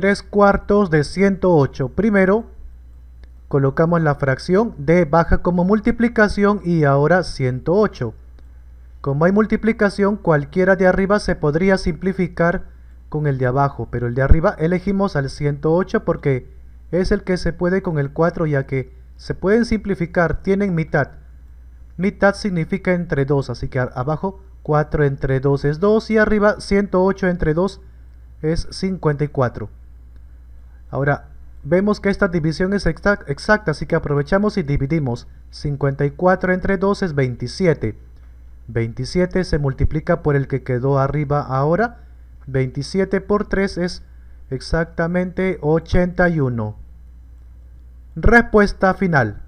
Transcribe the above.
3 cuartos de 108. Primero colocamos la fracción de baja como multiplicación y ahora 108. Como hay multiplicación, cualquiera de arriba se podría simplificar con el de abajo, pero el de arriba elegimos al 108 porque es el que se puede con el 4 ya que se pueden simplificar, tienen mitad. Mitad significa entre 2, así que abajo 4 entre 2 es 2 y arriba 108 entre 2 es 54. Ahora, vemos que esta división es exacta, así que aprovechamos y dividimos. 54 entre 2 es 27. 27 se multiplica por el que quedó arriba ahora. 27 por 3 es exactamente 81. Respuesta final.